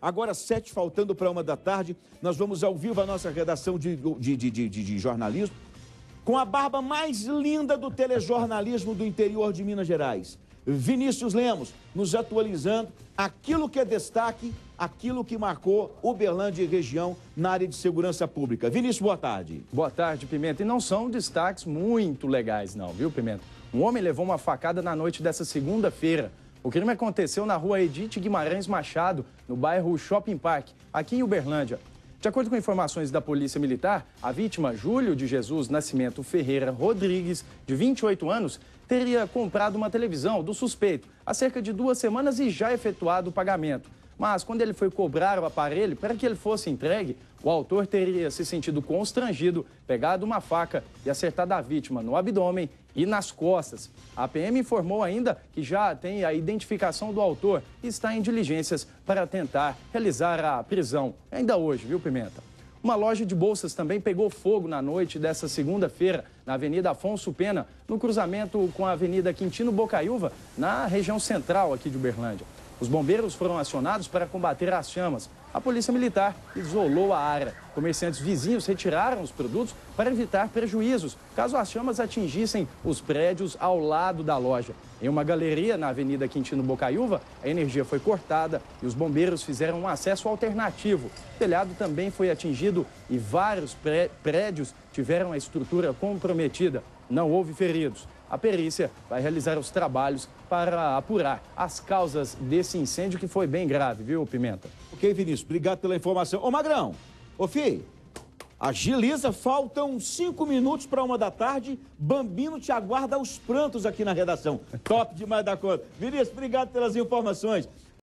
Agora, sete faltando para uma da tarde, nós vamos ao vivo a nossa redação de, de, de, de, jornalismo com a barba mais linda do telejornalismo do interior de Minas Gerais. Vinícius Lemos, nos atualizando aquilo que é destaque, aquilo que marcou Uberlândia e região na área de segurança pública. Vinícius, boa tarde. Boa tarde, Pimenta. E não são destaques muito legais, não, viu, Pimenta? Um homem levou uma facada na noite dessa segunda-feira o crime aconteceu na rua Edith Guimarães Machado, no bairro Shopping Park, aqui em Uberlândia. De acordo com informações da Polícia Militar, a vítima, Júlio de Jesus Nascimento Ferreira Rodrigues, de 28 anos, teria comprado uma televisão do suspeito há cerca de duas semanas e já efetuado o pagamento. Mas quando ele foi cobrar o aparelho para que ele fosse entregue, o autor teria se sentido constrangido, pegado uma faca e acertado a vítima no abdômen e nas costas. A PM informou ainda que já tem a identificação do autor e está em diligências para tentar realizar a prisão. Ainda hoje, viu, Pimenta? Uma loja de bolsas também pegou fogo na noite dessa segunda-feira, na Avenida Afonso Pena, no cruzamento com a Avenida Quintino Bocaiúva, na região central aqui de Uberlândia. Os bombeiros foram acionados para combater as chamas. A polícia militar isolou a área. Comerciantes vizinhos retiraram os produtos para evitar prejuízos, caso as chamas atingissem os prédios ao lado da loja. Em uma galeria na Avenida Quintino Bocaiúva, a energia foi cortada e os bombeiros fizeram um acesso alternativo. O telhado também foi atingido e vários prédios tiveram a estrutura comprometida. Não houve feridos. A perícia vai realizar os trabalhos para apurar as causas desse incêndio que foi bem grave, viu, Pimenta? Ok, Vinícius, obrigado pela informação. Ô, Magrão, ô, Fi, agiliza, faltam cinco minutos para uma da tarde. Bambino te aguarda aos prantos aqui na redação. Top demais da conta. Vinícius, obrigado pelas informações.